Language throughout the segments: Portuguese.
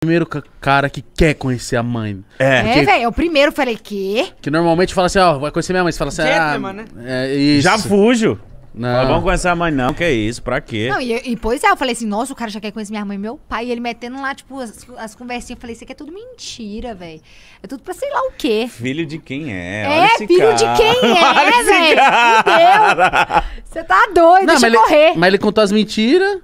primeiro cara que quer conhecer a mãe. É, é velho, eu primeiro falei que. Que normalmente fala assim, ó, vai conhecer minha mãe. Você fala assim, Gentleman, ah, né? É isso. Já fujo. Não. Mas vamos conhecer a mãe, não, que é isso, pra quê? Não, e, e, pois é, eu falei assim, nossa, o cara já quer conhecer minha mãe e meu pai. E ele metendo lá, tipo, as, as conversinhas. Eu falei, isso aqui é tudo mentira, velho. É tudo pra sei lá o quê. Filho de quem é? É, filho cara. de quem é, velho? Você tá doido, não, deixa correr. mas ele contou as mentiras.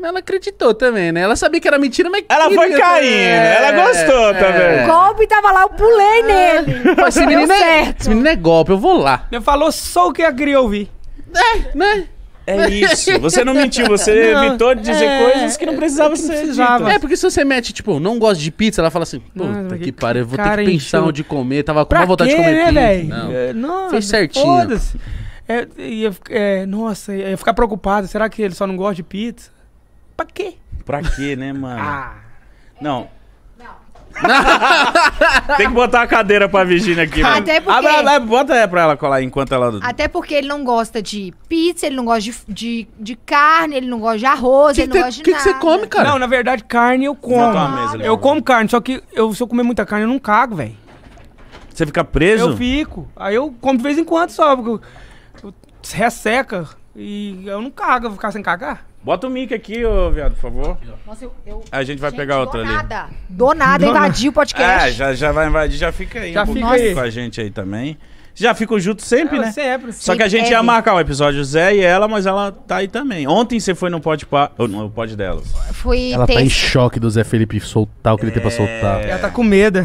Ela acreditou também, né? Ela sabia que era mentira, mas. Ela foi caindo, é, ela gostou é, também. Golpe tava lá, eu pulei ah. nele. Mas esse menino, é, esse menino é golpe, eu vou lá. Ele falou só o que eu queria ouvir. É, né? É isso. Você não mentiu, você não, evitou de dizer é, coisas que não precisava que ser precisava. É, porque se você mete, tipo, não gosto de pizza, ela fala assim, puta que pariu, eu vou ter que pensar encheu. onde comer, tava com uma vontade quê, de comer né, pizza. Não. É, não, Fez certinho. Foda-se. É, ia, é, nossa, ia ficar preocupado. Será que ele só não gosta de pizza? pra quê? Pra quê, né, mano? Ah. Não. Tem que botar a cadeira pra Virginia aqui. mano. Né? Até porque- Abra, bota pra ela colar enquanto ela. Até porque ele não gosta de pizza, ele não gosta de, de, de carne, ele não gosta de arroz, ele não gosta de O que você come, cara? Não, na verdade, carne eu como. mesa né? eu como carne, só que eu, se eu comer muita carne, eu não cago, velho. Você fica preso? Eu fico. Aí eu como de vez em quando só, porque eu, eu resseca e eu não cago, eu vou ficar sem cagar. Bota o mic aqui, ô viado, por favor. Nossa, eu, eu- A gente vai Gente, pegar outro. do ali. nada. Do nada invadiu o podcast. É, já, já vai invadir, já fica aí Já um fica aí. com a gente aí também. Já ficam junto sempre, é, né? Sempre, Só que a gente ia marcar o episódio Zé e ela, mas ela tá aí também. Ontem você foi no pod, pa... no pod dela. Fui Ela tá em choque do Zé Felipe soltar o que ele tem pra soltar. É. Ela tá com medo.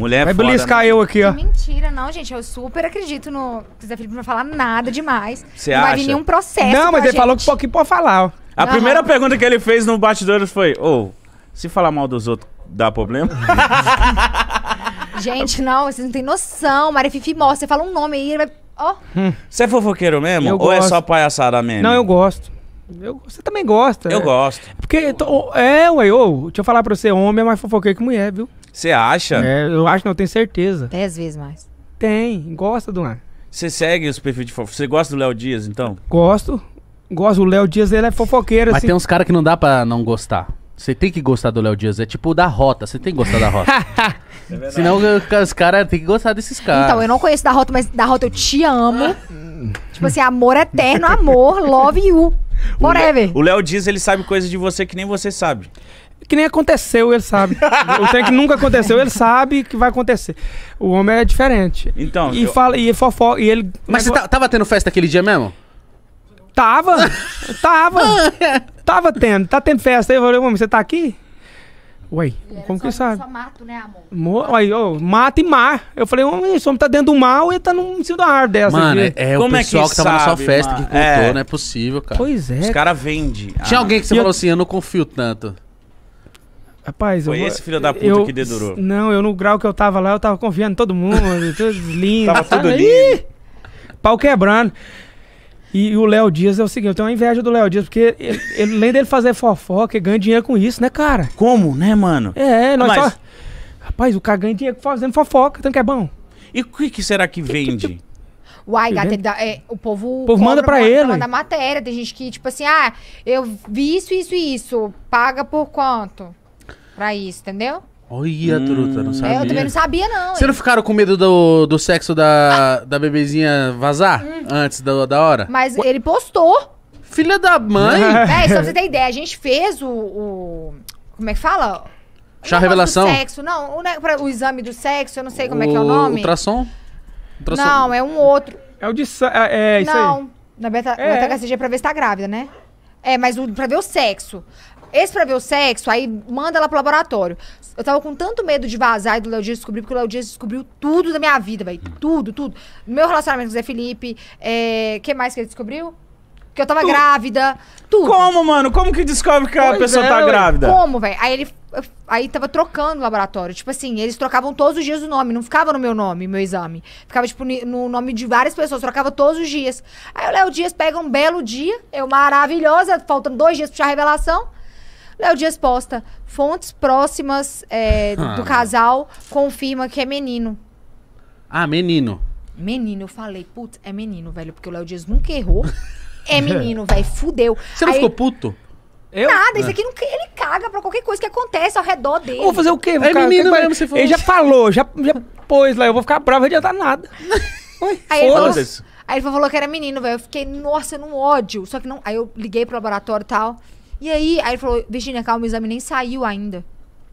Mulher é Vai foda, beliscar né? eu aqui, ó. Mentira, não, gente. Eu super acredito no. Zé Felipe não vai falar nada demais. Você acha? Não vai vir nenhum processo. Não, mas ele gente. falou que pouquinho pode falar, ó. A primeira pergunta que ele fez no bastidor foi: Ô, oh, se falar mal dos outros, dá problema? gente, não, vocês não têm noção. Maria Fifi mostra, você fala um nome aí, ele vai. Ó. Oh. Você é fofoqueiro mesmo? Eu Ou gosto. é só palhaçada mesmo? Não, eu gosto. Eu, você também gosta. Eu é. gosto. Porque, Tô, é, ué, ô, deixa eu falar pra você, homem é mais fofoqueiro que mulher, viu? Você acha? É, eu acho, não, eu tenho certeza. Dez vezes mais. Tem, gosta do ar. Você segue os perfis de fofoca? Você gosta do Léo Dias, então? Gosto. Gosto. O Léo Dias, ele é fofoqueiro, Mas assim. tem uns caras que não dá pra não gostar. Você tem que gostar do Léo Dias. É tipo da rota. Você tem que gostar da rota. é Senão os caras têm que gostar desses caras. Então, eu não conheço da rota, mas da rota eu te amo. tipo assim, amor eterno, amor, love you. Forever. O Léo que ele sabe coisas de você que nem você sabe. Que nem aconteceu, ele sabe. o trem que nunca aconteceu, ele sabe que vai acontecer. O homem é diferente. Então. E eu... fala, e é fofo e ele. Mas você tá, tava tendo festa aquele dia mesmo? Tava. tava. tava tendo. Tá tendo festa. Aí eu falei, homem, você tá aqui? Uai, como só, que sabe? Só mato, né, amor? Mo mata e mar. Eu falei, oh, esse homem tá dentro do mar e tá no cima da árvore dessa? Mano, aqui. é, é como o pessoal é que, que tava sabe, na sua festa mano? que contou, é. não é possível, cara. Pois é. Os caras vendem. Tinha ah, alguém que você falou eu... assim, eu não confio tanto. Rapaz, Foi eu, esse filho da puta eu, que dedurou. Não, eu no grau que eu tava lá, eu tava confiando em todo mundo, todos lindos. Tava tudo lindo. Pau quebrando. E, o Léo Dias é o seguinte, eu tenho uma inveja do Léo Dias, porque ele, ele, além dele fazer fofoca, ele ganha dinheiro com isso, né, cara? Como, né, mano? É, nós ah, Mas... só... Rapaz, o cara ganha dinheiro fazendo fofoca, tanto que é bom. E o que, que, será que vende? Uai, gata, dá, é, o povo, o povo manda pra uma, ele. Manda matéria. Tem gente que, tipo assim, ah, eu vi isso, isso e isso. Paga por quanto? Pra isso, entendeu? Olha, hum. truta, não sabia. É, eu também não sabia, não. Vocês não ficaram com medo do, do sexo da, da bebezinha vazar hum. antes da, da hora? Mas Ué. ele postou. Filha da mãe? é, só pra você ter ideia, a gente fez o. o como é que fala? Chá revelação? sexo, não. O, o, o, exame do sexo, eu não sei como o, é que é o nome. Ultrassom? ultrassom? Não, é um outro. É o de. É, é isso não, aí. Não, na beta, é. beta é pra ver se tá grávida, né? É, mas o, pra ver o sexo. Esse pra ver o sexo, aí manda ela pro laboratório. Eu tava com tanto medo de vazar e do Léo Dias descobrir, porque o Léo Dias descobriu tudo da minha vida, velho. Tudo, tudo. Meu relacionamento com o Zé Felipe, é... que mais que ele descobriu? Que eu tava grávida, tudo. Como, mano? Como que descobre que a pessoa é, tá grávida? Como, velho? Aí ele aí tava trocando o laboratório. Tipo assim, eles trocavam todos os dias o nome, não ficava no meu nome, meu exame. Ficava, tipo, no nome de várias pessoas, trocava todos os dias. Aí o Léo Dias pega um belo dia, eu maravilhosa, faltando dois dias pra a revelação. Léo Dias posta. Fontes próximas é, ah. do casal confirma que é menino. Ah, menino. Menino, eu falei, putz, é menino, velho, porque o Léo Dias nunca errou. É, é. menino, velho, fudeu. Você não Aí... ficou puto? Eu? Nada, isso é. aqui não, ele caga pra qualquer coisa que acontece ao redor dele. vou fazer o quê? é ficar, menino mesmo, você falou. Ele já falou, já, já pôs lá, eu vou ficar bravo, não adianta nada. aí, ele falou, aí ele falou que era menino, velho. Eu fiquei, nossa, num ódio. Só que não. Aí eu liguei pro laboratório e tal. E aí, aí ele falou, Virginia, calma, o exame nem saiu ainda.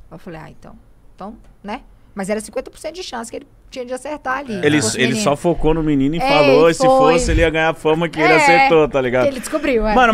Eu falei, ah, então. Então, né? Mas era 50% de chance que ele tinha de acertar ali. Ele, ele só focou no menino e é, falou, e se fosse, ele ia ganhar fama que é, ele acertou, tá ligado? Ele descobriu, é. Mano,